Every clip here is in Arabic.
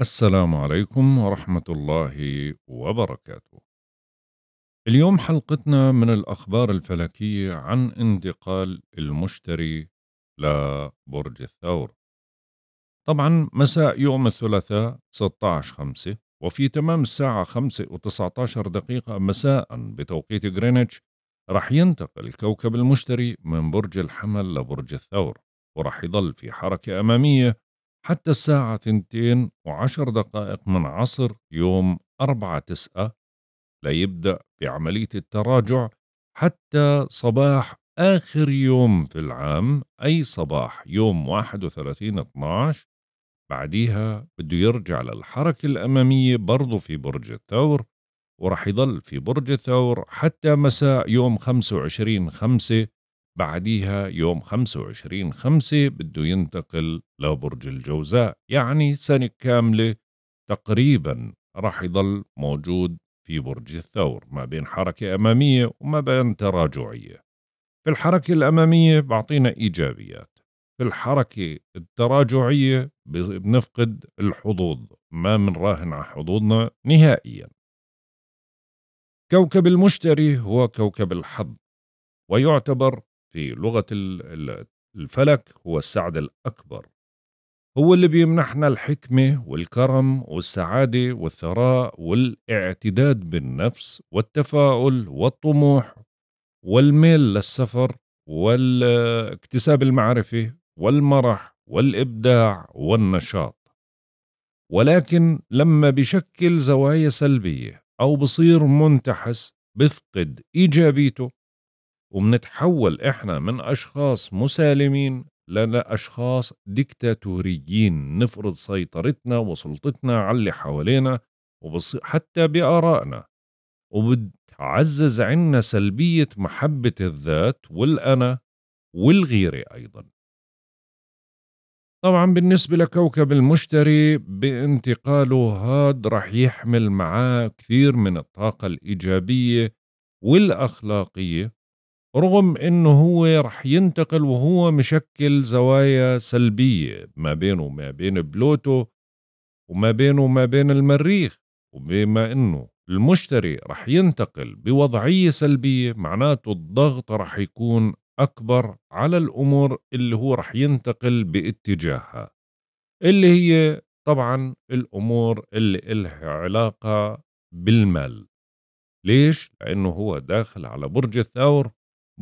السلام عليكم ورحمة الله وبركاته. اليوم حلقتنا من الأخبار الفلكية عن انتقال المشتري لبرج الثور. طبعا مساء يوم الثلاثاء 16 5 وفي تمام الساعة 5 و19 دقيقة مساء بتوقيت غرينتش رح ينتقل كوكب المشتري من برج الحمل لبرج الثور ورح يظل في حركة أمامية حتى الساعة 2 وعشر دقائق من عصر يوم أربعة تسعة ليبدأ بعملية التراجع حتى صباح آخر يوم في العام أي صباح يوم واحد وثلاثين اتناش بعديها بده يرجع للحركة الأمامية برضه في برج الثور ورح يضل في برج الثور حتى مساء يوم وعشرين خمسة بعديها يوم 25 خمسة بده ينتقل لبرج الجوزاء يعني سنة كاملة تقريبا راح يضل موجود في برج الثور ما بين حركة أمامية وما بين تراجعية في الحركة الأمامية بعطينا إيجابيات في الحركة التراجعية بنفقد الحظوظ ما راهن على حظوظنا نهائيا كوكب المشتري هو كوكب الحظ ويعتبر في لغة الفلك هو السعد الأكبر هو اللي بيمنحنا الحكمة والكرم والسعادة والثراء والاعتداد بالنفس والتفاؤل والطموح والميل للسفر والاكتساب المعرفة والمرح والإبداع والنشاط ولكن لما بشكل زوايا سلبية أو بصير منتحس بفقد إيجابيته وبنتحول احنا من اشخاص مسالمين لاشخاص ديكتاتوريين نفرض سيطرتنا وسلطتنا على اللي حوالينا وبص... حتى بارائنا وبتعزز عنا سلبيه محبه الذات والانا والغيره ايضا طبعا بالنسبة لكوكب المشتري بانتقاله هاد رح يحمل معاه كثير من الطاقة الإيجابية والأخلاقية رغم انه هو رح ينتقل وهو مشكل زوايا سلبية ما بينه وما بين بلوتو وما بينه وما بين المريخ وبما انه المشتري رح ينتقل بوضعية سلبية معناته الضغط رح يكون أكبر على الأمور اللي هو رح ينتقل باتجاهها اللي هي طبعا الأمور اللي إلها علاقة بالمال ليش؟ لأنه هو داخل على برج الثور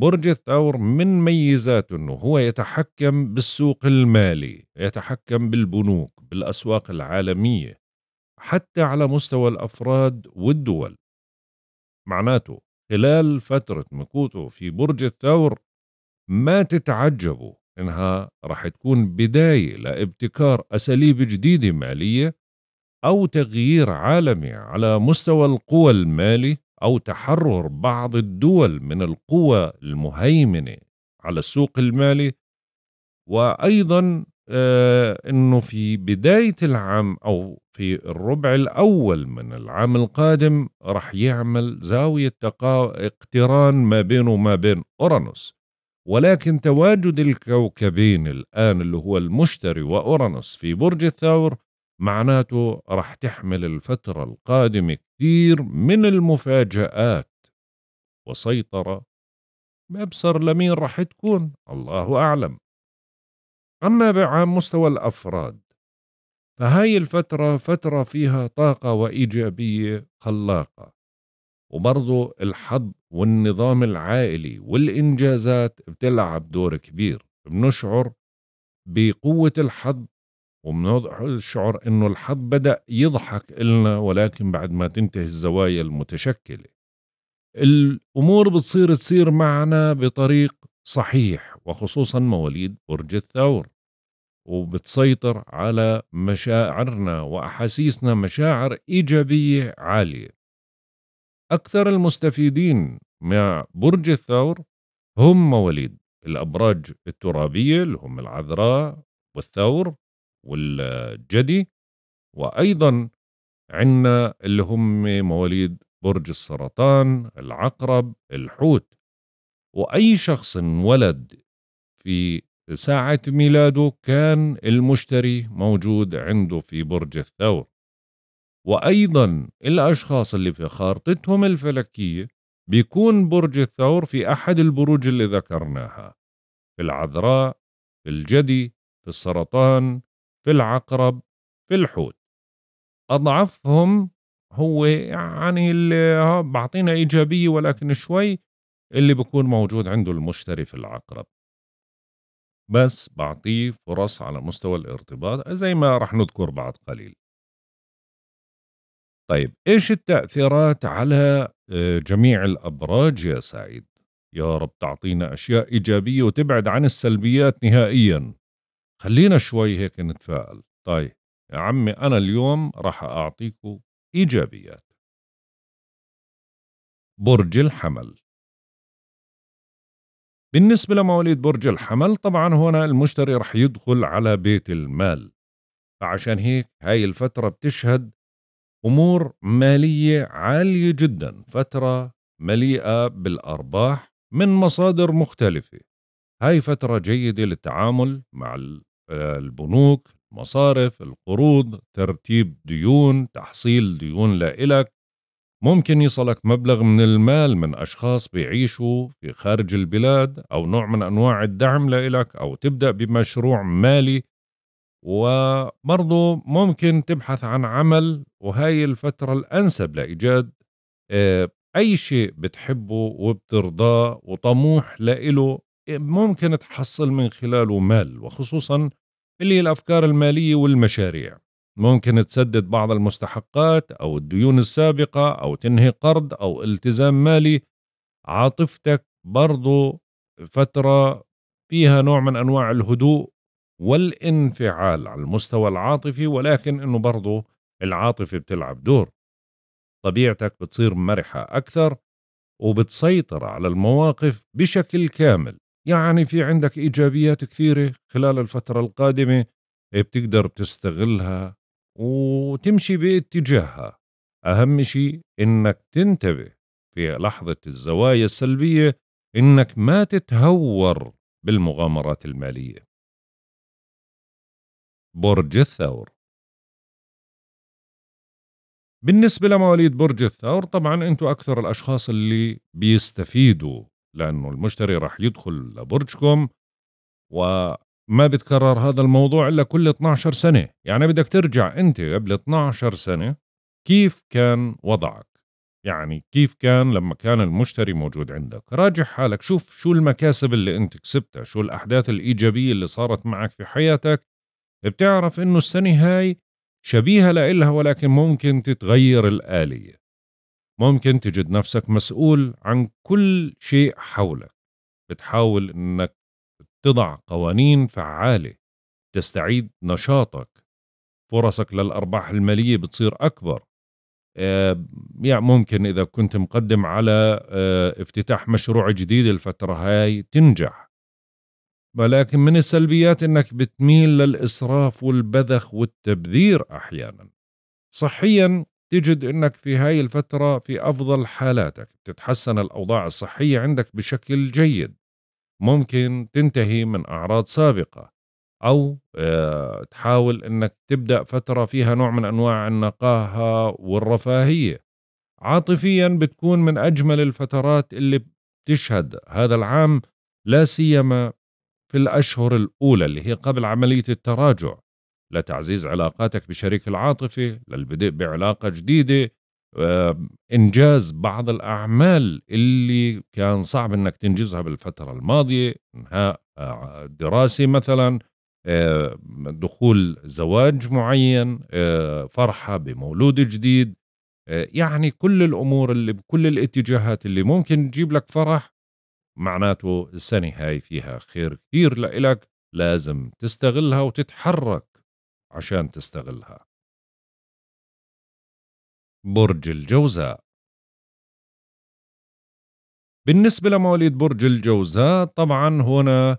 برج الثور من ميزاته أنه هو يتحكم بالسوق المالي يتحكم بالبنوك بالأسواق العالمية حتى على مستوى الأفراد والدول معناته خلال فترة مكوته في برج الثور ما تتعجبوا إنها رح تكون بداية لابتكار أساليب جديدة مالية أو تغيير عالمي على مستوى القوى المالي أو تحرر بعض الدول من القوى المهيمنة على السوق المالي وأيضا آه، أنه في بداية العام أو في الربع الأول من العام القادم رح يعمل زاوية اقتران ما بينه وما بين أورانوس ولكن تواجد الكوكبين الآن اللي هو المشتري وأورانوس في برج الثور معناته رح تحمل الفترة القادمة كتير من المفاجآت وسيطرة بأبصر لمين رح تكون الله أعلم أما بعام مستوى الأفراد فهاي الفترة فترة فيها طاقة وإيجابية خلاقة وبرضو الحظ والنظام العائلي والإنجازات بتلعب دور كبير بنشعر بقوة الحظ وبنوضح الشعور انه الحظ بدا يضحك النا ولكن بعد ما تنتهي الزوايا المتشكله الامور بتصير تصير معنا بطريق صحيح وخصوصا مواليد برج الثور وبتسيطر على مشاعرنا واحاسيسنا مشاعر ايجابيه عاليه اكثر المستفيدين مع برج الثور هم مواليد الابراج الترابيه اللي هم العذراء والثور والجدي وأيضا عندنا اللي هم مواليد برج السرطان العقرب الحوت وأي شخص انولد في ساعة ميلاده كان المشتري موجود عنده في برج الثور وأيضا الأشخاص اللي في خارطتهم الفلكية بيكون برج الثور في أحد البروج اللي ذكرناها في العذراء في الجدي في السرطان في العقرب في الحوت أضعفهم هو يعني اللي بعطينا إيجابية ولكن شوي اللي بكون موجود عنده المشتري في العقرب بس بعطيه فرص على مستوى الارتباط زي ما رح نذكر بعد قليل طيب ايش التأثيرات على آه، جميع الأبراج يا سعيد يا رب تعطينا أشياء إيجابية وتبعد عن السلبيات نهائياً خلينا شوي هيك نتفائل طيب يا عمي أنا اليوم راح أعطيكم إيجابيات برج الحمل بالنسبة لمواليد برج الحمل طبعا هنا المشتري رح يدخل على بيت المال فعشان هيك هاي الفترة بتشهد أمور مالية عالية جدا فترة مليئة بالأرباح من مصادر مختلفة هاي فترة جيدة للتعامل مع البنوك مصارف القروض ترتيب ديون تحصيل ديون لإلك ممكن يصلك مبلغ من المال من أشخاص بيعيشوا في خارج البلاد أو نوع من أنواع الدعم لإلك أو تبدأ بمشروع مالي وبرضه ممكن تبحث عن عمل وهاي الفترة الأنسب لإيجاد آه، أي شيء بتحبه وبترضاه وطموح لإله ممكن تحصل من خلاله مال وخصوصا اللي هي الأفكار المالية والمشاريع ممكن تسدد بعض المستحقات أو الديون السابقة أو تنهي قرض أو التزام مالي عاطفتك برضو فترة فيها نوع من أنواع الهدوء والانفعال على المستوى العاطفي ولكن أنه برضو العاطفة بتلعب دور طبيعتك بتصير مرحة أكثر وبتسيطر على المواقف بشكل كامل يعني في عندك إيجابيات كثيرة خلال الفترة القادمة إيه، بتقدر تستغلها وتمشي باتجاهها أهم شيء إنك تنتبه في لحظة الزوايا السلبية إنك ما تتهور بالمغامرات المالية برج الثور بالنسبة لمواليد برج الثور طبعا أنتوا أكثر الأشخاص اللي بيستفيدوا لأنه المشتري راح يدخل لبرجكم وما بتكرر هذا الموضوع إلا كل 12 سنة يعني بدك ترجع أنت قبل 12 سنة كيف كان وضعك يعني كيف كان لما كان المشتري موجود عندك راجع حالك شوف شو المكاسب اللي انت كسبتها شو الأحداث الإيجابية اللي صارت معك في حياتك بتعرف انه السنة هاي شبيهة لإلها ولكن ممكن تتغير الآلية ممكن تجد نفسك مسؤول عن كل شيء حولك بتحاول انك تضع قوانين فعالة تستعيد نشاطك فرصك للأرباح المالية بتصير أكبر يعني ممكن إذا كنت مقدم على آه، افتتاح مشروع جديد الفترة هاي تنجح ولكن من السلبيات أنك بتميل للإسراف والبذخ والتبذير أحيانا صحيا تجد انك في هاي الفترة في افضل حالاتك تتحسن الاوضاع الصحية عندك بشكل جيد ممكن تنتهي من اعراض سابقة او آه، تحاول انك تبدأ فترة فيها نوع من انواع النقاهة والرفاهية عاطفيا بتكون من اجمل الفترات اللي بتشهد هذا العام لا سيما في الاشهر الاولى اللي هي قبل عملية التراجع لتعزيز علاقاتك بشريك العاطفة للبدء بعلاقة جديدة آه، إنجاز بعض الأعمال اللي كان صعب أنك تنجزها بالفترة الماضية إنهاء آه، دراسة مثلا آه، دخول زواج معين فرحة بمولود جديد يعني كل الأمور اللي بكل الاتجاهات اللي ممكن تجيب لك فرح معناته السنة هاي فيها خير كثير لإلك لازم تستغلها وتتحرك عشان تستغلها برج الجوزاء بالنسبة لمواليد برج الجوزاء طبعا هنا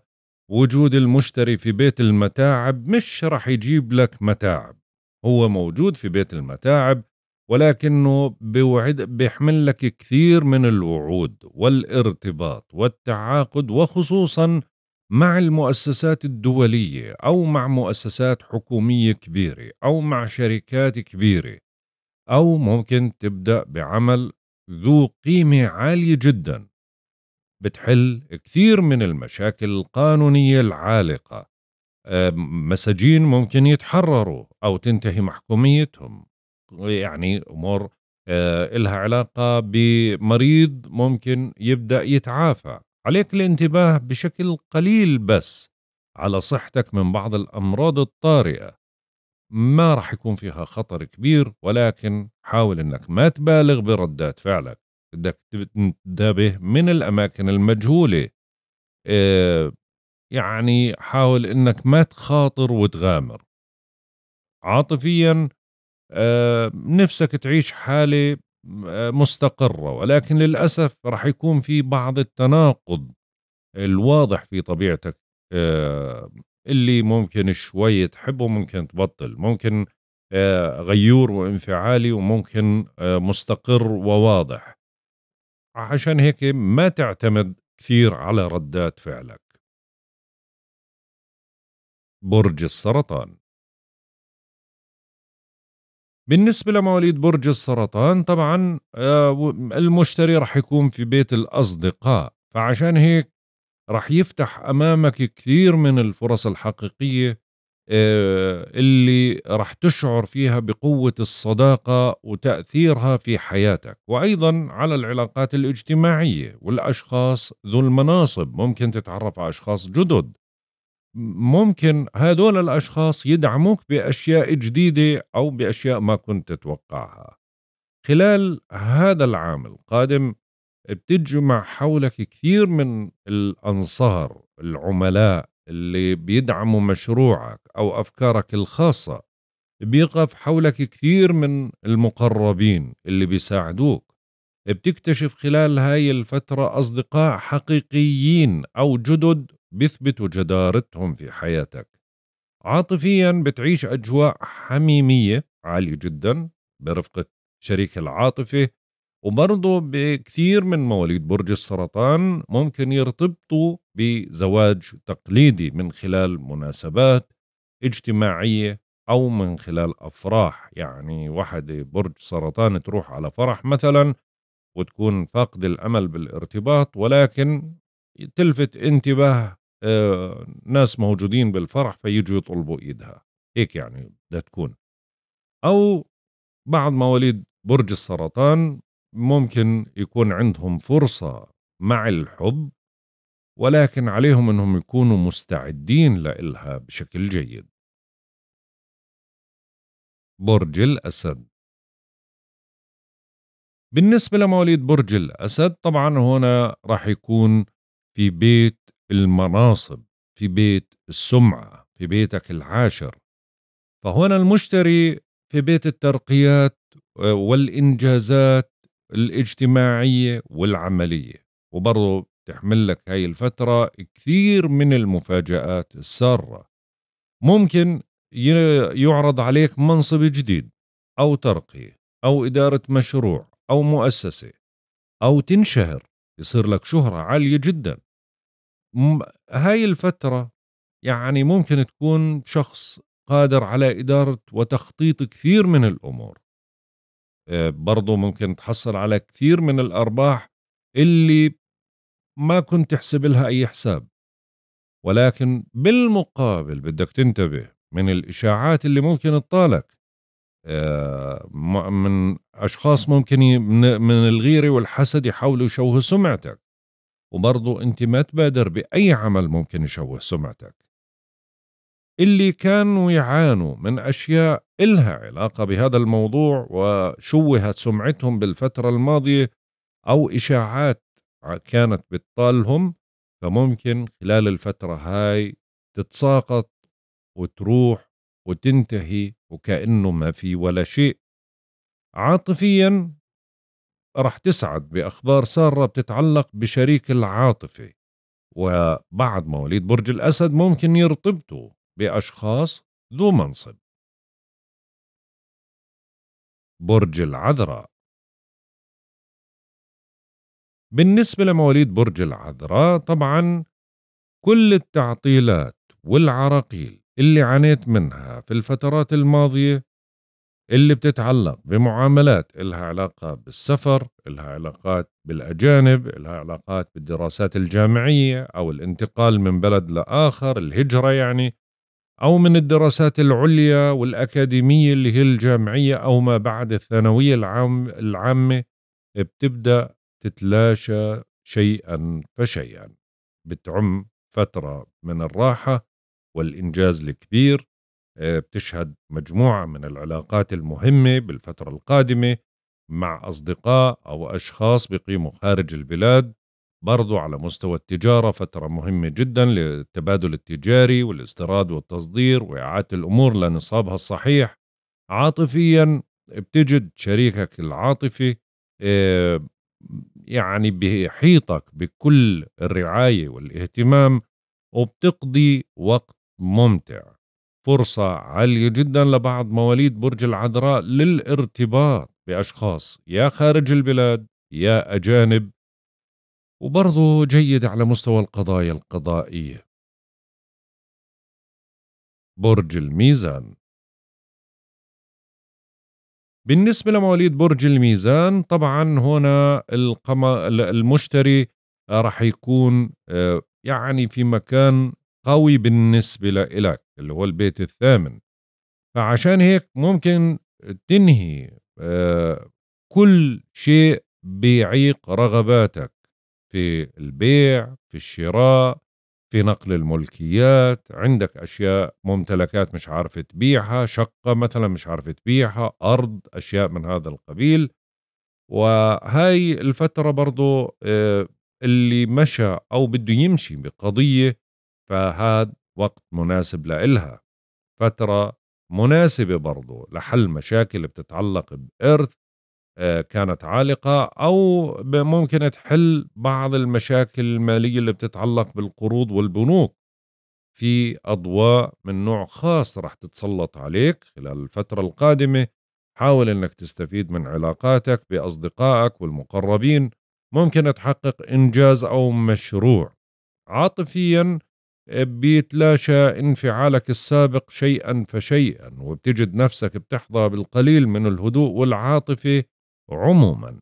وجود المشتري في بيت المتاعب مش رح يجيب لك متاعب هو موجود في بيت المتاعب ولكنه بوعد بيحمل لك كثير من الوعود والارتباط والتعاقد وخصوصا مع المؤسسات الدولية أو مع مؤسسات حكومية كبيرة أو مع شركات كبيرة أو ممكن تبدأ بعمل ذو قيمة عالية جدا بتحل كثير من المشاكل القانونية العالقة آه، مساجين ممكن يتحرروا أو تنتهي محكوميتهم يعني أمور آه، إلها علاقة بمريض ممكن يبدأ يتعافى عليك الانتباه بشكل قليل بس على صحتك من بعض الأمراض الطارئة ما رح يكون فيها خطر كبير ولكن حاول أنك ما تبالغ بردات فعلك بدك تنتبه من الأماكن المجهولة آه، يعني حاول أنك ما تخاطر وتغامر عاطفيا آه، نفسك تعيش حالة مستقرة ولكن للأسف راح يكون في بعض التناقض الواضح في طبيعتك آه، اللي ممكن شوي تحبه ممكن تبطل ممكن آه، غيور وانفعالي وممكن آه، مستقر وواضح عشان هيك ما تعتمد كثير على ردات فعلك برج السرطان بالنسبة لمواليد برج السرطان طبعا آه، المشتري رح يكون في بيت الأصدقاء فعشان هيك رح يفتح أمامك كثير من الفرص الحقيقية آه، اللي رح تشعر فيها بقوة الصداقة وتأثيرها في حياتك وأيضا على العلاقات الاجتماعية والأشخاص ذو المناصب ممكن تتعرف على أشخاص جدد ممكن هدول الأشخاص يدعموك بأشياء جديدة أو بأشياء ما كنت تتوقعها خلال هذا العام القادم بتجمع حولك كثير من الأنصار العملاء اللي بيدعموا مشروعك أو أفكارك الخاصة بيقف حولك كثير من المقربين اللي بيساعدوك بتكتشف خلال هاي الفترة أصدقاء حقيقيين أو جدد بيثبتوا جدارتهم في حياتك عاطفيا بتعيش أجواء حميمية عالية جدا برفقة شريك العاطفة وبرضه بكثير من مواليد برج السرطان ممكن يرتبطوا بزواج تقليدي من خلال مناسبات اجتماعية أو من خلال أفراح يعني واحدة برج سرطان تروح على فرح مثلا وتكون فاقد الأمل بالارتباط ولكن تلفت انتباه ناس موجودين بالفرح فيجوا يطلبوا ايدها هيك يعني بدها تكون او بعض مواليد برج السرطان ممكن يكون عندهم فرصه مع الحب ولكن عليهم انهم يكونوا مستعدين لإلها بشكل جيد برج الأسد بالنسبة لمواليد برج الأسد طبعا هنا راح يكون في بيت المناصب في بيت السمعة في بيتك العاشر فهنا المشتري في بيت الترقيات آه، والإنجازات الاجتماعية والعملية وبرضه تحمل لك هاي الفترة كثير من المفاجآت السارة ممكن يعرض عليك منصب جديد أو ترقية أو إدارة مشروع أو مؤسسة أو تنشهر يصير لك شهرة عالية جدا هاي الفترة يعني ممكن تكون شخص قادر على إدارة وتخطيط كثير من الأمور آه، برضو ممكن تحصل على كثير من الأرباح اللي ما كنت تحسب لها أي حساب ولكن بالمقابل بدك تنتبه من الإشاعات اللي ممكن تطالك آه، من أشخاص ممكن من الغيرة والحسد يحاولوا يشوهوا سمعتك وبرضه أنت ما تبادر بأي عمل ممكن يشوه سمعتك اللي كانوا يعانوا من أشياء إلها علاقة بهذا الموضوع وشوهت سمعتهم بالفترة الماضية أو إشاعات كانت بتطالهم فممكن خلال الفترة هاي تتساقط وتروح وتنتهي وكأنه ما في ولا شيء عاطفيا رح تسعد بأخبار سارة بتتعلق بشريك العاطفة وبعد مواليد برج الأسد ممكن يرتبطوا بأشخاص ذو منصب برج العذراء بالنسبة لمواليد برج العذراء طبعا كل التعطيلات والعراقيل اللي عانيت منها في الفترات الماضية اللي بتتعلق بمعاملات إلها علاقة بالسفر إلها علاقات بالأجانب إلها علاقات بالدراسات الجامعية أو الانتقال من بلد لآخر الهجرة يعني أو من الدراسات العليا والأكاديمية اللي هي الجامعية أو ما بعد الثانوية العام العامة بتبدأ تتلاشى شيئا فشيئا بتعم فترة من الراحة والإنجاز الكبير بتشهد مجموعة من العلاقات المهمة بالفترة القادمة مع أصدقاء أو أشخاص بيقيموا خارج البلاد برضو على مستوى التجارة فترة مهمة جدا للتبادل التجاري والاستيراد والتصدير وإعادة الأمور لنصابها الصحيح عاطفيا بتجد شريكك العاطفي آه، يعني بيحيطك بكل الرعاية والاهتمام وبتقضي وقت ممتع فرصة عالية جدا لبعض مواليد برج العذراء للارتباط بأشخاص يا خارج البلاد يا أجانب وبرضه جيد على مستوى القضايا القضائية برج الميزان بالنسبة لمواليد برج الميزان طبعا هنا القمر المشتري راح يكون آه، يعني في مكان قوي بالنسبة لإلك اللي هو البيت الثامن فعشان هيك ممكن تنهي آه، كل شيء بيعيق رغباتك في البيع في الشراء في نقل الملكيات عندك أشياء ممتلكات مش عارف تبيعها شقة مثلا مش عارف تبيعها أرض أشياء من هذا القبيل وهاي الفترة برضو آه، اللي مشى أو بده يمشي بقضية فهذا وقت مناسب لإلها فترة مناسبة برضو لحل مشاكل بتتعلق بإرث آه، كانت عالقة أو ممكن تحل بعض المشاكل المالية اللي بتتعلق بالقروض والبنوك في أضواء من نوع خاص رح تتسلط عليك خلال الفترة القادمة حاول أنك تستفيد من علاقاتك بأصدقائك والمقربين ممكن تحقق إنجاز أو مشروع عاطفيا بيتلاشى انفعالك السابق شيئا فشيئا وبتجد نفسك بتحظى بالقليل من الهدوء والعاطفة عموما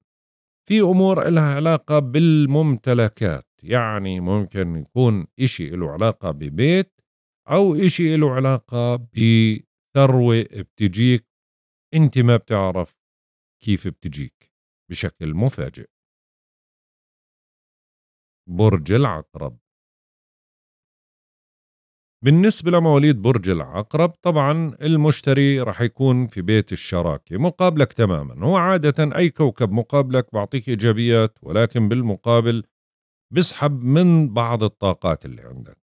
في أمور إلها علاقة بالممتلكات يعني ممكن يكون إشي له علاقة ببيت أو إشي له علاقة بثروة بتجيك أنت ما بتعرف كيف بتجيك بشكل مفاجئ برج العقرب بالنسبة لمواليد برج العقرب طبعا المشتري رح يكون في بيت الشراكة مقابلك تماما هو عادة أي كوكب مقابلك بعطيك إيجابيات ولكن بالمقابل بسحب من بعض الطاقات اللي عندك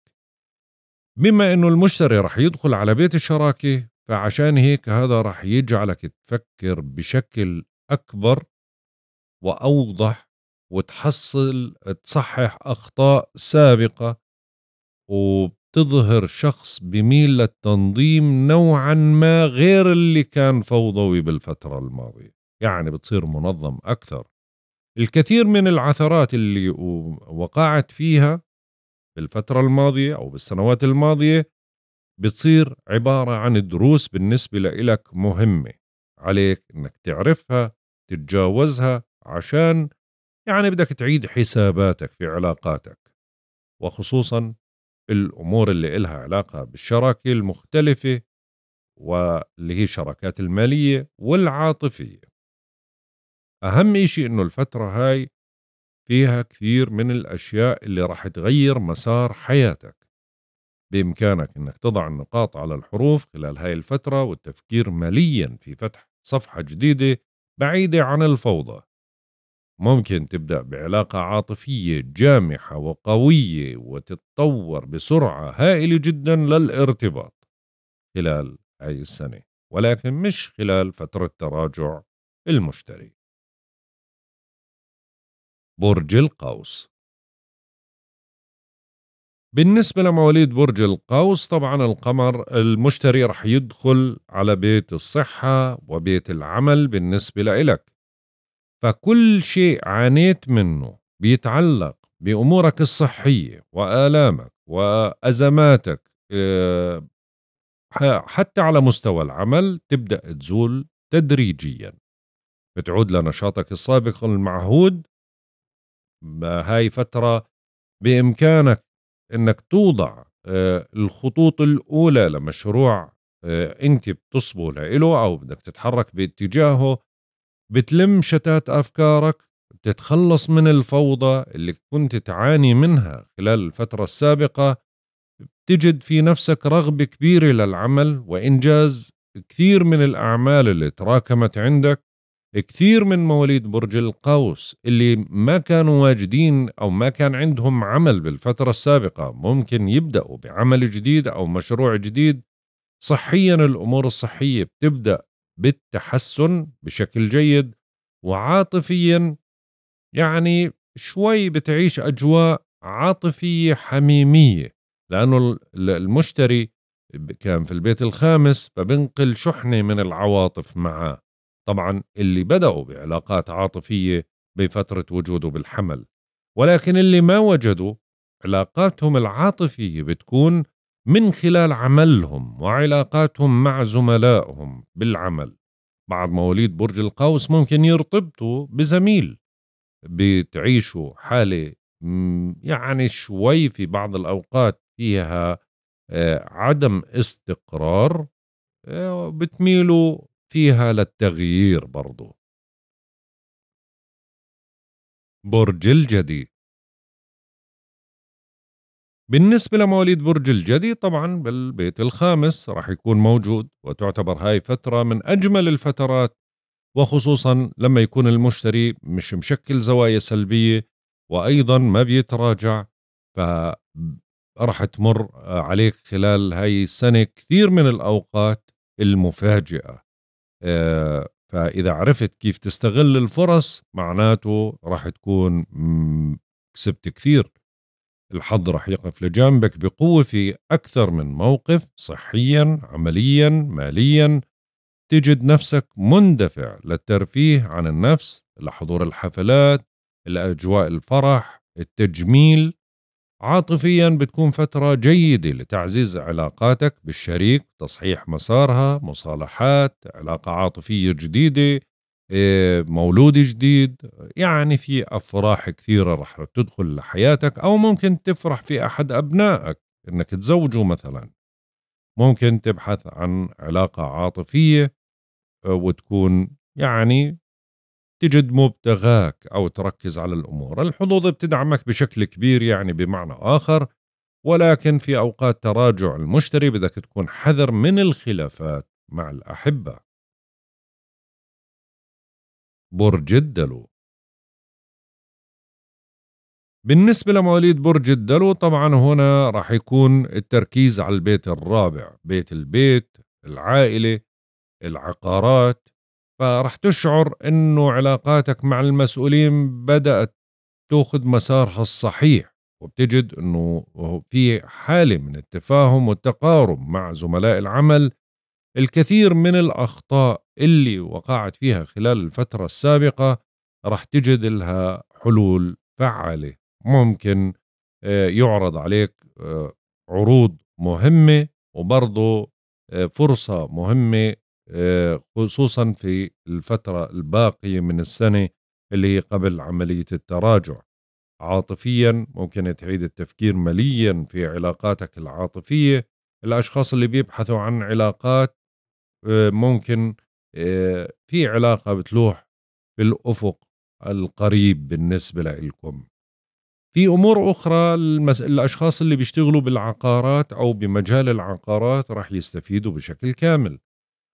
بما أنه المشتري رح يدخل على بيت الشراكة فعشان هيك هذا رح يجعلك تفكر بشكل أكبر وأوضح وتحصل تصحح أخطاء سابقة وب تظهر شخص بميل للتنظيم نوعا ما غير اللي كان فوضوي بالفترة الماضية يعني بتصير منظم أكثر الكثير من العثرات اللي وقعت فيها بالفترة الماضية أو بالسنوات الماضية بتصير عبارة عن دروس بالنسبة لإلك مهمة عليك أنك تعرفها تتجاوزها عشان يعني بدك تعيد حساباتك في علاقاتك وخصوصا الأمور اللي إلها علاقة بالشراكة المختلفة واللي هي شراكات المالية والعاطفية أهم إشي إنه الفترة هاي فيها كثير من الأشياء اللي راح تغير مسار حياتك بإمكانك إنك تضع النقاط على الحروف خلال هاي الفترة والتفكير ماليا في فتح صفحة جديدة بعيدة عن الفوضى ممكن تبدأ بعلاقة عاطفية جامحة وقوية وتتطور بسرعة هائلة جدا للارتباط خلال هاي السنة ولكن مش خلال فترة تراجع المشتري برج القوس بالنسبة لمواليد برج القوس طبعا القمر المشتري رح يدخل على بيت الصحة وبيت العمل بالنسبة لإلك فكل شيء عانيت منه بيتعلق بأمورك الصحية وآلامك وأزماتك آه، حتى على مستوى العمل تبدأ تزول تدريجيا بتعود لنشاطك السابق المعهود هاي فترة بإمكانك أنك توضع آه، الخطوط الأولى لمشروع آه، أنت بتصبو له أو بدك تتحرك باتجاهه بتلم شتات أفكارك بتتخلص من الفوضى اللي كنت تعاني منها خلال الفترة السابقة بتجد في نفسك رغبة كبيرة للعمل وإنجاز كثير من الأعمال اللي تراكمت عندك كثير من مواليد برج القوس اللي ما كانوا واجدين أو ما كان عندهم عمل بالفترة السابقة ممكن يبدأوا بعمل جديد أو مشروع جديد صحيا الأمور الصحية بتبدأ بالتحسن بشكل جيد وعاطفيا يعني شوي بتعيش أجواء عاطفية حميمية لأنه المشتري كان في البيت الخامس فبنقل شحنة من العواطف معاه طبعا اللي بدأوا بعلاقات عاطفية بفترة وجوده بالحمل ولكن اللي ما وجدوا علاقاتهم العاطفية بتكون من خلال عملهم وعلاقاتهم مع زملائهم بالعمل بعض مواليد برج القوس ممكن يرتبطوا بزميل بتعيشوا حالة يعني شوي في بعض الأوقات فيها آه، عدم استقرار آه، بتميلوا فيها للتغيير برضو برج الجدي بالنسبة لمواليد برج الجدي طبعا بالبيت الخامس راح يكون موجود وتعتبر هاي فترة من أجمل الفترات وخصوصا لما يكون المشتري مش مشكل زوايا سلبية وأيضا ما بيتراجع فراح تمر عليك خلال هاي السنة كثير من الأوقات المفاجئة آه، فإذا عرفت كيف تستغل الفرص معناته راح تكون كسبت كثير الحظ راح يقف لجانبك بقوة في أكثر من موقف صحيا عمليا ماليا تجد نفسك مندفع للترفيه عن النفس لحضور الحفلات الأجواء الفرح التجميل عاطفيا بتكون فترة جيدة لتعزيز علاقاتك بالشريك تصحيح مسارها مصالحات علاقة عاطفية جديدة مولود جديد يعني في أفراح كثيرة رح تدخل لحياتك أو ممكن تفرح في أحد أبنائك إنك تزوجه مثلا ممكن تبحث عن علاقة عاطفية آه، وتكون يعني تجد مبتغاك أو تركز على الأمور الحظوظ بتدعمك بشكل كبير يعني بمعنى آخر ولكن في أوقات تراجع المشتري بدك تكون حذر من الخلافات مع الأحبة برج الدلو بالنسبة لمواليد برج الدلو طبعا هنا راح يكون التركيز على البيت الرابع بيت البيت العائلة العقارات فراح تشعر انه علاقاتك مع المسؤولين بدأت تاخذ مسارها الصحيح وبتجد انه في حالة من التفاهم والتقارب مع زملاء العمل الكثير من الأخطاء اللي وقعت فيها خلال الفترة السابقة راح تجد لها حلول فعالة ممكن آه، يعرض عليك آه، عروض مهمة وبرضه آه، فرصة مهمة خصوصا في الفترة الباقية من السنة اللي هي قبل عملية التراجع عاطفيا ممكن تعيد التفكير مليا في علاقاتك العاطفية الأشخاص اللي بيبحثوا عن علاقات آه، ممكن آه، في علاقة بتلوح بالأفق القريب بالنسبة لكم في أمور أخرى المس... الأشخاص اللي بيشتغلوا بالعقارات أو بمجال العقارات راح يستفيدوا بشكل كامل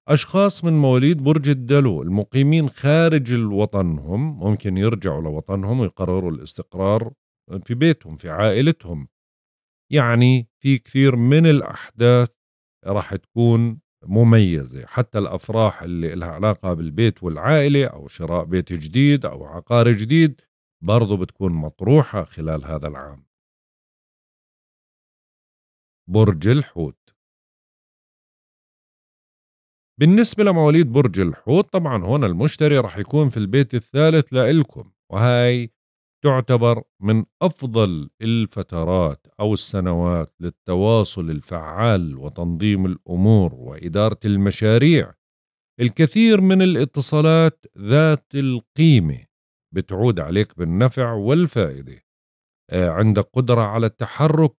أشخاص من مواليد برج الدلو المقيمين خارج الوطنهم ممكن يرجعوا لوطنهم ويقرروا الاستقرار في بيتهم في عائلتهم يعني في كثير من الأحداث راح تكون مميزة حتى الأفراح اللي لها علاقة بالبيت والعائلة أو شراء بيت جديد أو عقار جديد برضو بتكون مطروحة خلال هذا العام برج الحوت بالنسبة لمواليد برج الحوت طبعا هون المشتري رح يكون في البيت الثالث لإلكم وهاي تعتبر من أفضل الفترات أو السنوات للتواصل الفعال وتنظيم الأمور وإدارة المشاريع. الكثير من الاتصالات ذات القيمة بتعود عليك بالنفع والفائدة. آه، عندك قدرة على التحرك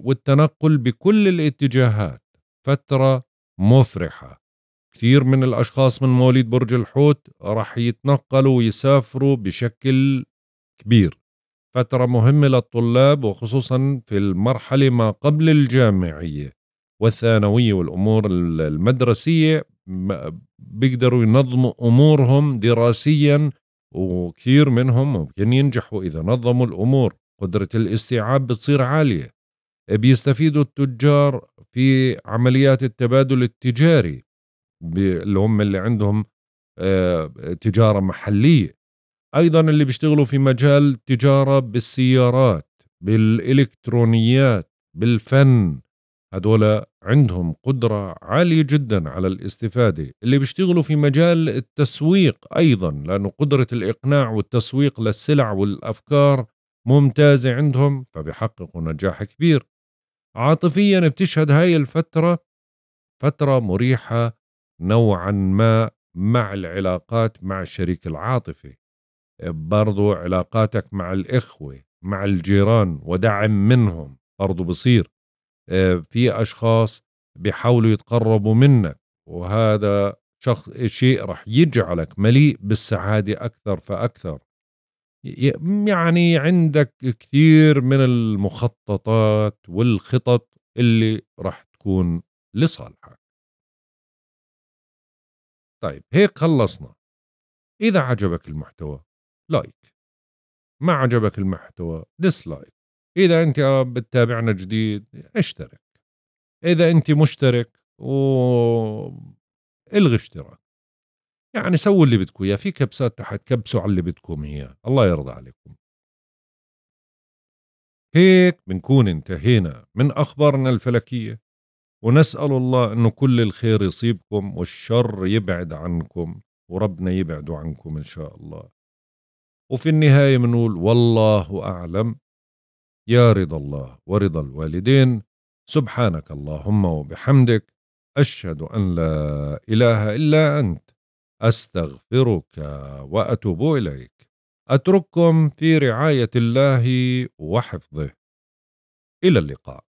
والتنقل بكل الاتجاهات. فترة مفرحة. كثير من الأشخاص من مواليد برج الحوت راح يتنقلوا ويسافروا بشكل كبير فترة مهمة للطلاب وخصوصا في المرحلة ما قبل الجامعية والثانوية والأمور المدرسية بيقدروا ينظموا أمورهم دراسيا وكثير منهم ممكن ينجحوا إذا نظموا الأمور قدرة الاستيعاب بتصير عالية بيستفيدوا التجار في عمليات التبادل التجاري اللي هم اللي عندهم آه، تجارة محلية ايضا اللي بيشتغلوا في مجال تجاره بالسيارات بالالكترونيات بالفن هدول عندهم قدرة عالية جدا على الاستفادة اللي بيشتغلوا في مجال التسويق أيضا لأنه قدرة الإقناع والتسويق للسلع والأفكار ممتازة عندهم فبيحققوا نجاح كبير عاطفيا بتشهد هاي الفترة فترة مريحة نوعا ما مع العلاقات مع الشريك العاطفي برضو علاقاتك مع الإخوة مع الجيران ودعم منهم برضو بصير آه، في أشخاص بيحاولوا يتقربوا منك وهذا شخص شيء رح يجعلك مليء بالسعادة أكثر فأكثر يعني عندك كثير من المخططات والخطط اللي رح تكون لصالحك طيب هيك خلصنا إذا عجبك المحتوى لايك ما عجبك المحتوى ديسلايك إذا أنت آه، بتتابعنا جديد اشترك إذا أنت مشترك و الغي اشتراك يعني سووا اللي بدكم اياه في كبسات تحت كبسوا على اللي بدكم اياه الله يرضى عليكم هيك بنكون انتهينا من اخبارنا الفلكيه ونسال الله انه كل الخير يصيبكم والشر يبعد عنكم وربنا يبعده عنكم ان شاء الله وفي النهاية بنقول والله أعلم يا رضا الله ورضا الوالدين سبحانك اللهم وبحمدك أشهد أن لا إله إلا أنت أستغفرك وأتوب إليك أترككم في رعاية الله وحفظه إلى اللقاء